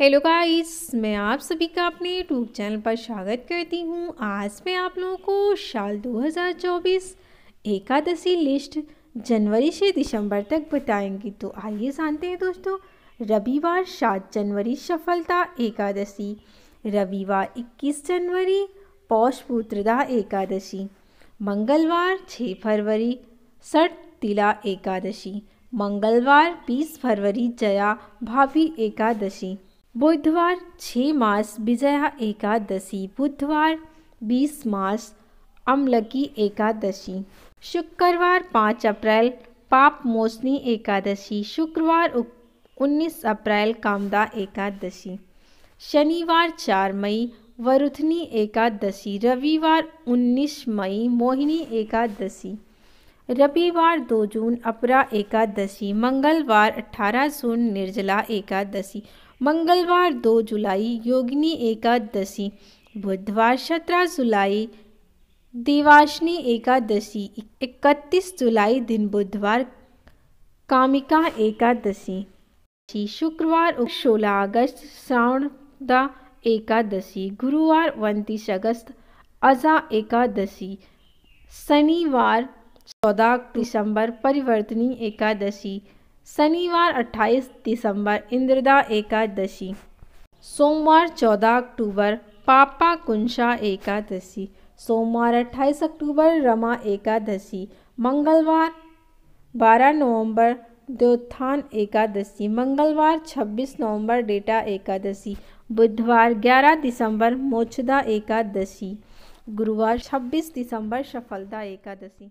hello guys मैं आप सभी का अपने यूट्यूब चैनल पर स्वागत करती हूँ आज मैं आप लोगों को साल 2024 एकादशी लिस्ट जनवरी से दिसंबर तक बताएंगी तो आइए जानते हैं दोस्तों रविवार सात जनवरी सफलता एकादशी रविवार 21 जनवरी पौषपुत्रदा एकादशी मंगलवार 6 फरवरी सट तिला एकादशी मंगलवार 20 फरवरी जया भाभी एकादशी बुधवार 6 मार्च विजया एकादशी बुधवार 20 मार्च अमलकी एकादशी शुक्रवार 5 अप्रैल पाप मोचनी एकादशी शुक्रवार 19 अप्रैल कामदा एकादशी शनिवार 4 मई वरुथनी एकादशी रविवार 19 मई मोहिनी एकादशी रविवार 2 जून अपरा एकादशी मंगलवार 18 जून निर्जला एकादशी मंगलवार 2 जुलाई योगिनी एकादशी बुधवार 17 जुलाई देवाशनी एकादशी 31 जुलाई दिन बुधवार कामिका एकादशी शुक्रवार सोलह अगस्त द एकादशी गुरुवार उनतीस अगस्त अजा एकादशी शनिवार चौदह दिसंबर परिवर्तनी एकादशी शनिवार 28 दिसंबर इंद्रदा एकादशी सोमवार 14 अक्टूबर पापा कुंशा एकादशी सोमवार 28 अक्टूबर रमा एकादशी मंगलवार 12 नवंबर द्योत्थान एकादशी मंगलवार 26 नवंबर डेटा एकादशी बुधवार 11 दिसंबर मोचदा एकादशी गुरुवार 26 दिसंबर सफलता एकादशी